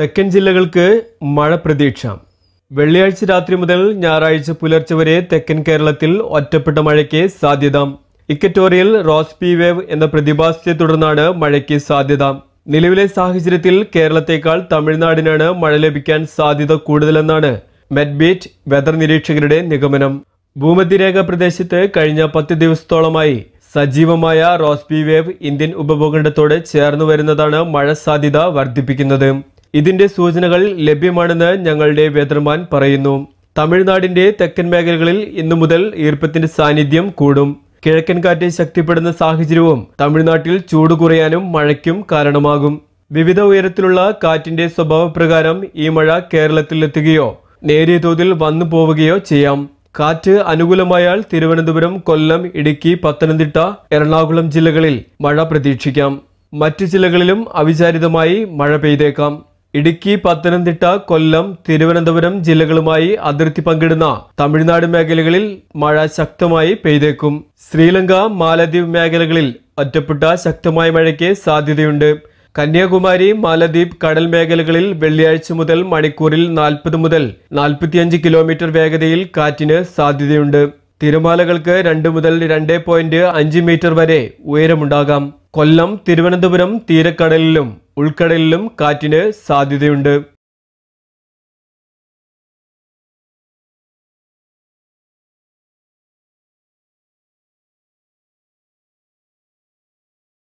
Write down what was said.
തെക്കൻ ജില്ലകൾക്ക് മഴ പ്രതീക്ഷ വെള്ളിയാഴ്ച രാത്രി മുതൽ ഞായറാഴ്ച പുലർച്ചെ വരെ തെക്കൻ കേരളത്തിൽ ഒറ്റപ്പെട്ട മഴയ്ക്ക് സാധ്യത ഇക്കറ്റോറിയൽ റോസ്പി വേവ് എന്ന പ്രതിഭാസത്തെ തുടർന്നാണ് മഴയ്ക്ക് സാധ്യത നിലവിലെ സാഹചര്യത്തിൽ കേരളത്തേക്കാൾ തമിഴ്നാടിനാണ് മഴ ലഭിക്കാൻ സാധ്യത കൂടുതലെന്നാണ് മെഡ്ബീറ്റ് വെതർ നിരീക്ഷകരുടെ നിഗമനം ഭൂമധ്യരേഖ പ്രദേശത്ത് കഴിഞ്ഞ പത്ത് ദിവസത്തോളമായി സജീവമായ റോസ്പി വേവ് ഇന്ത്യൻ ഉപഭൂഖണ്ഡത്തോട് ചേർന്നു വരുന്നതാണ് മഴ സാധ്യത വർദ്ധിപ്പിക്കുന്നത് ഇതിന്റെ സൂചനകൾ ലഭ്യമാണെന്ന് ഞങ്ങളുടെ വേദർമാൻ പറയുന്നു തമിഴ്നാടിന്റെ തെക്കൻ മേഖലകളിൽ ഇന്നു മുതൽ ഈർപ്പത്തിന്റെ സാന്നിധ്യം കൂടും കിഴക്കൻ കാറ്റ് ശക്തിപ്പെടുന്ന സാഹചര്യവും തമിഴ്നാട്ടിൽ ചൂട് കുറയാനും മഴയ്ക്കും കാരണമാകും വിവിധ ഉയരത്തിലുള്ള കാറ്റിന്റെ സ്വഭാവപ്രകാരം ഈ മഴ കേരളത്തിലെത്തുകയോ നേരിയ തോതിൽ വന്നു പോവുകയോ ചെയ്യാം കാറ്റ് അനുകൂലമായാൽ തിരുവനന്തപുരം കൊല്ലം ഇടുക്കി പത്തനംതിട്ട എറണാകുളം ജില്ലകളിൽ മഴ പ്രതീക്ഷിക്കാം മറ്റ് ജില്ലകളിലും അവിചാരിതമായി മഴ പെയ്തേക്കാം ഇടുക്കി പത്തനംതിട്ട കൊല്ലം തിരുവനന്തപുരം ജില്ലകളുമായി അതിർത്തി പങ്കിടുന്ന തമിഴ്നാട് മേഖലകളിൽ മഴ ശക്തമായി പെയ്തേക്കും ശ്രീലങ്ക മാലദ്വീപ് മേഖലകളിൽ ഒറ്റപ്പെട്ട ശക്തമായ മഴയ്ക്ക് സാധ്യതയുണ്ട് കന്യാകുമാരി മാലദ്വീപ് കടൽ മേഖലകളിൽ വെള്ളിയാഴ്ച മുതൽ മണിക്കൂറിൽ നാൽപ്പത് മുതൽ നാൽപ്പത്തിയഞ്ച് കിലോമീറ്റർ വേഗതയിൽ കാറ്റിന് സാധ്യതയുണ്ട് തിരമാലകൾക്ക് രണ്ട് മുതൽ രണ്ട് പോയിന്റ് അഞ്ച് മീറ്റർ വരെ ഉയരമുണ്ടാകാം കൊല്ലം തിരുവനന്തപുരം തീരക്കടലിലും ഉൾക്കടലിലും കാറ്റിന് സാധ്യതയുണ്ട്